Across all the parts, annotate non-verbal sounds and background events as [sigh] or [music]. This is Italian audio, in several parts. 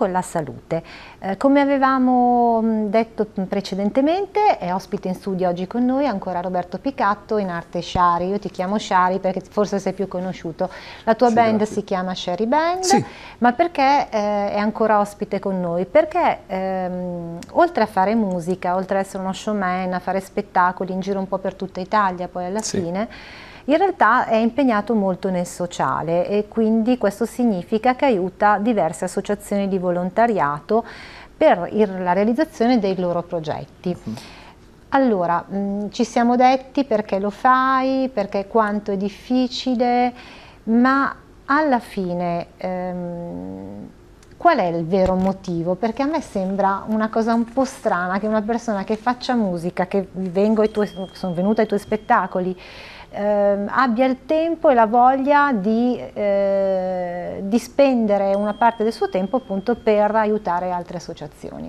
con la salute. Eh, come avevamo mm, detto precedentemente, è ospite in studio oggi con noi ancora Roberto Picatto in arte Shari. Io ti chiamo Shari perché forse sei più conosciuto. La tua sì, band grazie. si chiama Shari Band, sì. ma perché eh, è ancora ospite con noi? Perché ehm, oltre a fare musica, oltre ad essere uno showman, a fare spettacoli in giro un po' per tutta Italia poi alla sì. fine, in realtà è impegnato molto nel sociale e quindi questo significa che aiuta diverse associazioni di volontariato volontariato per la realizzazione dei loro progetti. Mm. Allora, mh, mm, ci siamo detti perché lo fai, perché quanto è difficile, ma alla fine ehm, qual è il vero motivo? Perché a me sembra una cosa un po' strana che una persona che faccia musica, che vengo ai tuoi, sono venuta ai tuoi spettacoli, ehm, abbia il tempo e la voglia di, eh, di spendere una parte del suo tempo appunto per aiutare altre associazioni.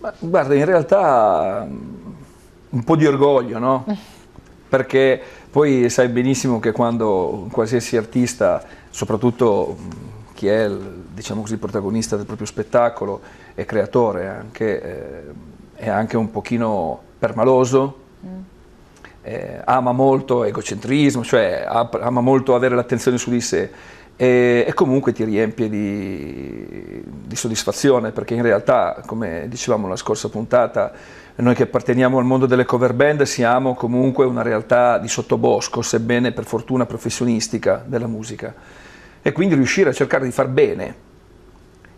Ma, guarda, in realtà mm, un po' di orgoglio, no? [laughs] Perché poi sai benissimo che quando qualsiasi artista, soprattutto mm, chi è il, diciamo così, protagonista del proprio spettacolo e creatore anche, eh, è anche un pochino permaloso, mm eh, ama molto egocentrismo, cioè ama molto avere l'attenzione su di sé e, e comunque ti riempie di, di, soddisfazione perché in realtà, come dicevamo la scorsa puntata, noi che apparteniamo al mondo delle cover band siamo comunque una realtà di sottobosco, sebbene per fortuna professionistica della musica. E quindi riuscire a cercare di far bene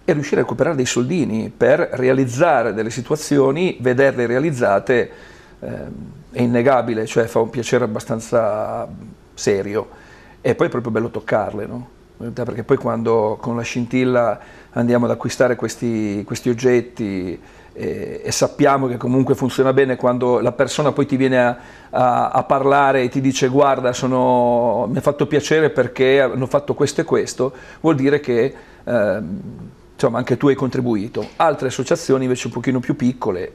e riuscire a recuperare dei soldini per realizzare delle situazioni, vederle realizzate Ehm, è innegabile, cioè fa un piacere abbastanza serio. E poi è proprio bello toccarle, no? perché poi quando con la scintilla andiamo ad acquistare questi, questi oggetti e, eh, e, sappiamo che comunque funziona bene quando la persona poi ti viene a, a, a parlare e ti dice guarda sono, mi ha fatto piacere perché hanno fatto questo e questo, vuol dire che eh, insomma, anche tu hai contribuito. Altre associazioni invece un pochino più piccole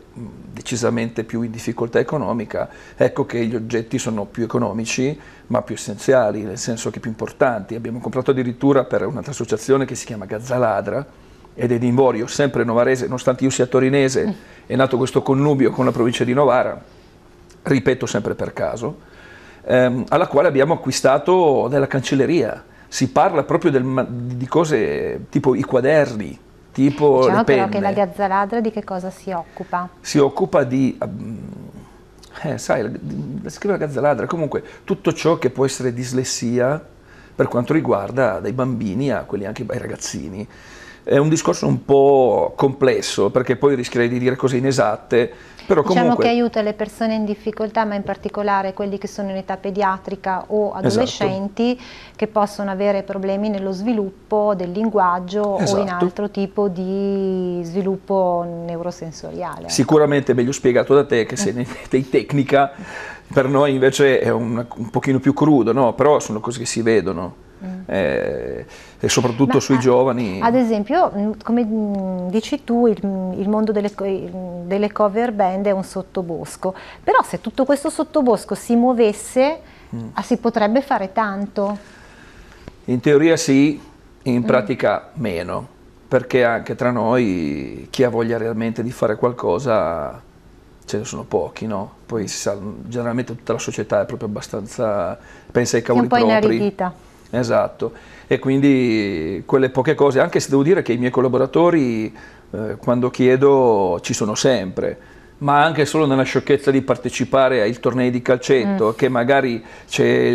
decisamente più in difficoltà economica, ecco che gli oggetti sono più economici ma più essenziali, nel senso che più importanti. Abbiamo comprato addirittura per un'altra associazione che si chiama Gazzaladra ed è di Invorio, sempre novarese, nonostante io sia torinese, è nato questo connubio con la provincia di Novara, ripeto sempre per caso, ehm, alla quale abbiamo acquistato della cancelleria. Si parla proprio del, di cose tipo i quaderni, Tipo diciamo le penne. però che la gazzaladra di che cosa si occupa? Si occupa di... Eh, sai, si scrive la gazzaladra, comunque tutto ciò che può essere dislessia per quanto riguarda dai bambini a quelli anche ai ragazzini è un discorso un po' complesso perché poi rischierei di dire cose inesatte. Però diciamo comunque... che aiuta le persone in difficoltà, ma in particolare quelli che sono in età pediatrica o esatto. adolescenti esatto. che possono avere problemi nello sviluppo del linguaggio esatto. o in esatto. altro tipo di sviluppo neurosensoriale. Sicuramente meglio spiegato da te che se [laughs] ne mette in tecnica, per noi invece è un, un pochino più crudo, no? però sono cose che si vedono eh, e soprattutto Ma, sui giovani. Ad esempio, mm, come mm, dici tu, il, il mondo delle, delle, cover band è un sottobosco, però se tutto questo sottobosco si muovesse mm. Ah, si potrebbe fare tanto. In teoria sì, in mm. pratica mm. meno, perché anche tra noi chi ha voglia realmente di fare qualcosa ce ne sono pochi, no? Poi sa, generalmente tutta la società è proprio abbastanza, pensa ai cavoli propri. È un po' inaridita. Esatto, e quindi quelle poche cose, anche se devo dire che i miei collaboratori eh, quando chiedo ci sono sempre, ma anche solo nella sciocchezza di partecipare ai tornei di calcetto, mm. che magari c'è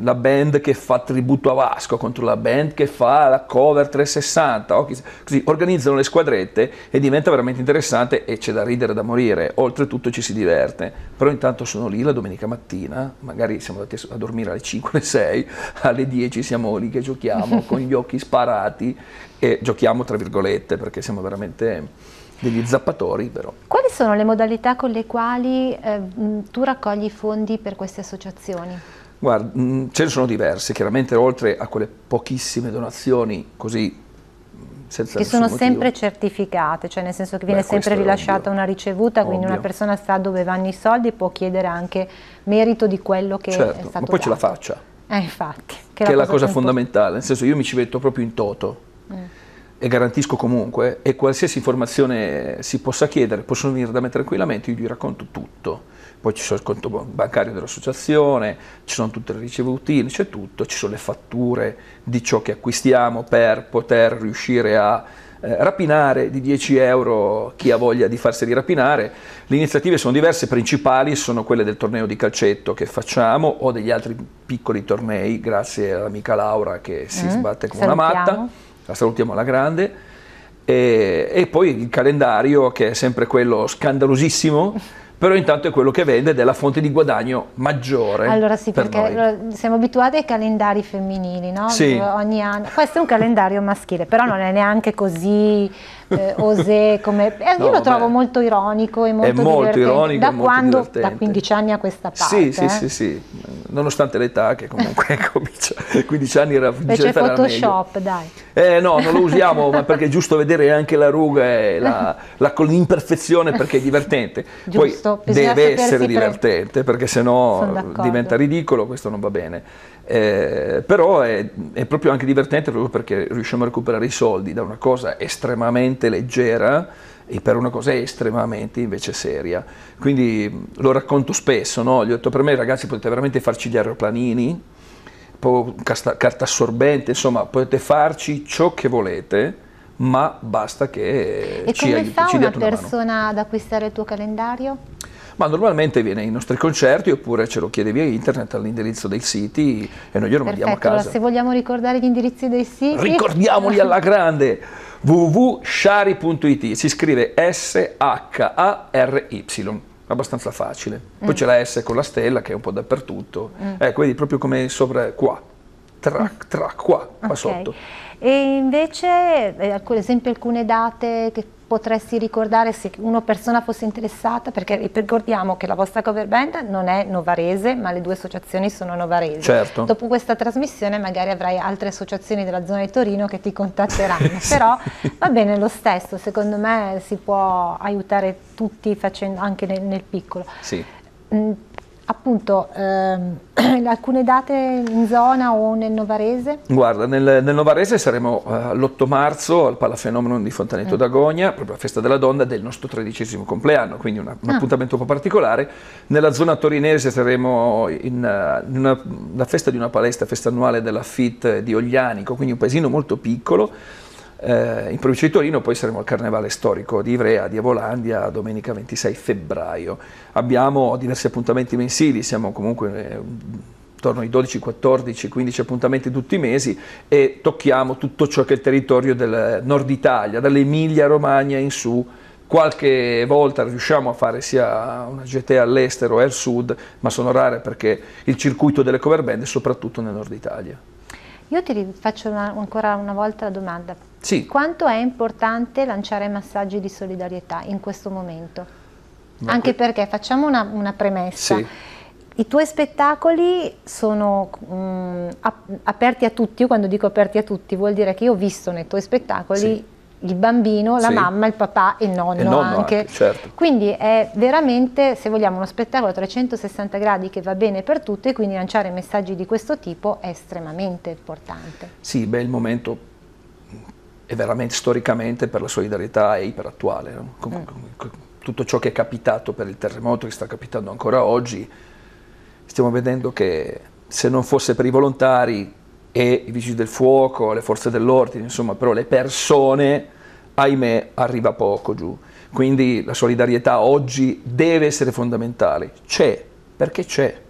la band che fa tributo a Vasco contro la band che fa la cover 360, così organizzano le squadrette e diventa veramente interessante e c'è da ridere da morire, oltretutto ci si diverte, però intanto sono lì la domenica mattina, magari siamo andati a dormire alle 5, alle 6, alle 10 siamo lì che giochiamo [laughs] con gli occhi sparati e giochiamo tra virgolette perché siamo veramente degli zappatori però. Quali sono le modalità con le quali eh, mm, tu raccogli fondi per queste associazioni? Guarda, mh, mm, ce ne sono diverse, chiaramente oltre a quelle pochissime donazioni così mm, senza che sono motivo. sempre certificate, cioè nel senso che viene Beh, sempre rilasciata una ricevuta, quindi Obvio. una persona sa dove vanno i soldi e può chiedere anche merito di quello che certo, è stato Certo, ma poi dato. ce la faccia. Eh, infatti. Che, che è la cosa fondamentale, nel senso io mi ci metto proprio in toto. Mm e garantisco comunque, e qualsiasi informazione si possa chiedere, possono venire da me tranquillamente, io gli racconto tutto. Poi ci sono il conto bancario dell'associazione, ci sono tutte le ricevutine, c'è tutto, ci sono le fatture di ciò che acquistiamo per poter riuscire a eh, rapinare di 10 euro chi ha voglia di farseli rapinare. Le iniziative sono diverse, principali sono quelle del torneo di calcetto che facciamo o degli altri piccoli tornei, grazie all'amica Laura che si mm, sbatte come una matta la salutiamo alla grande. E, e poi il calendario che è sempre quello scandalosissimo però intanto è quello che vende ed è la fonte di guadagno maggiore. Allora sì, per perché noi. siamo abituati ai calendari femminili, no? Sì. Ogni anno. Questo è un calendario maschile, però non è neanche così eh, osè come... Eh, io no, lo trovo molto ironico e molto, è molto divertente. Ironico da molto quando? Divertente. Da 15 anni a questa parte. Sì, sì, eh? sì, sì, nonostante l'età che comunque [laughs] comincia, 15 anni era... Invece Photoshop, era dai. Eh, no, non lo usiamo, ma perché è giusto vedere anche la ruga e la, la, l'imperfezione perché è divertente. Giusto, Poi deve essere divertente, perché sennò diventa ridicolo, questo non va bene. Eh, però è, è, proprio anche divertente proprio perché riusciamo a recuperare i soldi da una cosa estremamente leggera e per una cosa estremamente invece seria. Quindi lo racconto spesso, no? gli ho detto per me ragazzi potete veramente farci gli aeroplanini, carta assorbente, insomma potete farci ciò che volete ma basta che e ci aiuti. E come fa ci una persona una ad acquistare il tuo calendario? Ma normalmente viene ai nostri concerti oppure ce lo chiede via internet all'indirizzo dei siti e noi glielo Perfetto, mandiamo a casa. Allora, se vogliamo ricordare gli indirizzi dei siti... [laughs] Ricordiamoli alla grande! www.shari.it si scrive S-H-A-R-Y abbastanza facile. Mm. Poi mm. c'è la S con la stella che è un po' dappertutto. Mm. Ecco, eh, vedi proprio come sopra qua, tra, tra qua, qua okay. sotto. E invece, eh, ad esempio, alcune date che potresti ricordare se una persona fosse interessata? Perché ricordiamo che la vostra cover band non è novarese, ma le due associazioni sono novarese. Certo. Dopo questa trasmissione magari avrai altre associazioni della zona di Torino che ti contatteranno, [laughs] sì. però va bene lo stesso, secondo me si può aiutare tutti facendo, anche nel, nel piccolo. Sì. Mm, appunto ehm, [clears throat] alcune date in zona o nel Novarese? Guarda, nel, nel Novarese saremo eh, l'8 marzo al Palafenomeno di Fontanetto mm. d'Agogna, proprio la festa della donna del nostro tredicesimo compleanno, quindi una, un ah. appuntamento un po' particolare. Nella zona torinese saremo in, eh, in una, la festa di una palestra, festa annuale della FIT di Oglianico, quindi un paesino molto piccolo eh, in provincia di Torino poi saremo al carnevale storico di Ivrea, di Avolandia, domenica 26 febbraio. Abbiamo diversi appuntamenti mensili, siamo comunque eh, intorno ai 12, 14, 15 appuntamenti tutti i mesi e tocchiamo tutto ciò che è il territorio del nord Italia, dall'Emilia Romagna in su. Qualche volta riusciamo a fare sia una GT all'estero e al sud, ma sono rare perché il circuito delle cover band è soprattutto nel nord Italia. Io ti faccio una, ancora una volta la domanda. Sì. Quanto è importante lanciare massaggi di solidarietà in questo momento? Ma Anche que perché facciamo una, una premessa. Sì. I tuoi spettacoli sono mh, mm, aperti a tutti, io quando dico aperti a tutti vuol dire che io ho visto nei tuoi spettacoli sì il bambino, la sì. mamma, il papà e il nonno, il nonno anche. anche certo. Quindi è veramente, se vogliamo, uno spettacolo a 360 gradi che va bene per tutti e quindi lanciare messaggi di questo tipo è estremamente importante. Sì, beh, il momento è veramente storicamente per la solidarietà è iperattuale. No? Con, mm. con, tutto ciò che è capitato per il terremoto, che sta capitando ancora oggi, stiamo vedendo che se non fosse per i volontari e i vigili del fuoco, le forze dell'ordine, insomma, però le persone, ahimè, arriva poco giù. Quindi la solidarietà oggi deve essere fondamentale. C'è, perché c'è.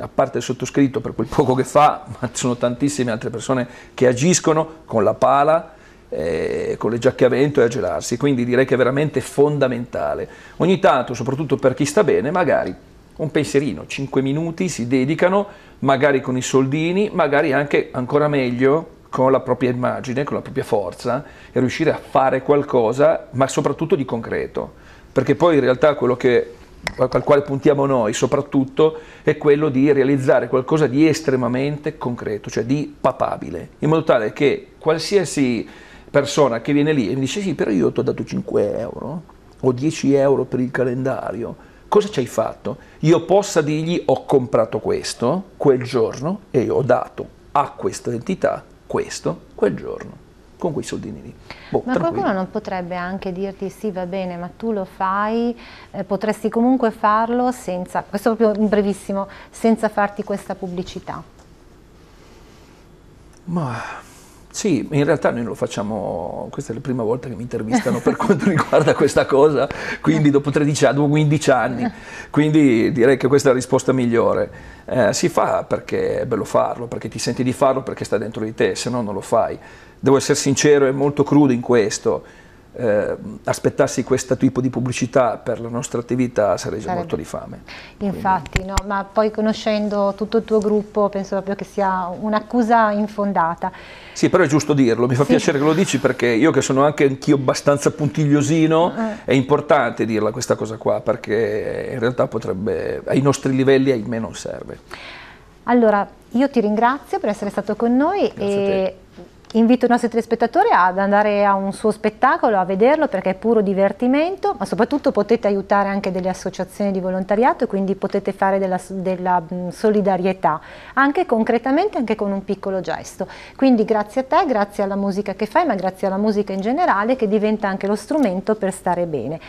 A parte il sottoscritto per quel poco che fa, [laughs] ma ci sono tantissime altre persone che agiscono con la pala, eh, con le giacche a vento e a gelarsi. Quindi direi che è veramente fondamentale. Ogni tanto, soprattutto per chi sta bene, magari un pensierino, 5 minuti si dedicano, magari con i soldini, magari anche ancora meglio con la propria immagine, con la propria forza e riuscire a fare qualcosa, ma soprattutto di concreto, perché poi in realtà quello che, al quale puntiamo noi soprattutto è quello di realizzare qualcosa di estremamente concreto, cioè di papabile, in modo tale che qualsiasi persona che viene lì e mi dice sì, però io ti ho dato 5 euro o 10 euro per il calendario, cosa ci hai fatto? Io possa dirgli ho comprato questo quel giorno e ho dato a questa entità questo quel giorno con quei soldi lì. Boh, ma tranquillo. qualcuno non potrebbe anche dirti sì va bene ma tu lo fai, eh, potresti comunque farlo senza, questo proprio in brevissimo, senza farti questa pubblicità? Ma sì, in realtà noi lo facciamo, questa è la prima volta che mi intervistano per quanto riguarda questa cosa, quindi dopo 13 anni, dopo 15 anni, quindi direi che questa è la risposta migliore. Eh, si fa perché è bello farlo, perché ti senti di farlo, perché sta dentro di te, se no non lo fai. Devo essere sincero e molto crudo in questo eh, aspettassi questo tipo di pubblicità per la nostra attività sarei già morto di fame. Infatti, no, ma poi conoscendo tutto il tuo gruppo penso proprio che sia un'accusa infondata. Sì, però è giusto dirlo, mi fa sì. piacere che lo dici perché io che sono anche anch'io abbastanza puntigliosino, eh. è importante dirla questa cosa qua perché in realtà potrebbe, ai nostri livelli ahimè non serve. Allora, io ti ringrazio per essere stato con noi Grazie e Invito i nostri telespettatori ad andare a un suo spettacolo, a vederlo perché è puro divertimento, ma soprattutto potete aiutare anche delle associazioni di volontariato e quindi potete fare della, della solidarietà, anche concretamente, anche con un piccolo gesto. Quindi grazie a te, grazie alla musica che fai, ma grazie alla musica in generale che diventa anche lo strumento per stare bene.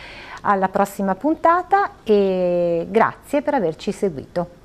Alla prossima puntata e grazie per averci seguito.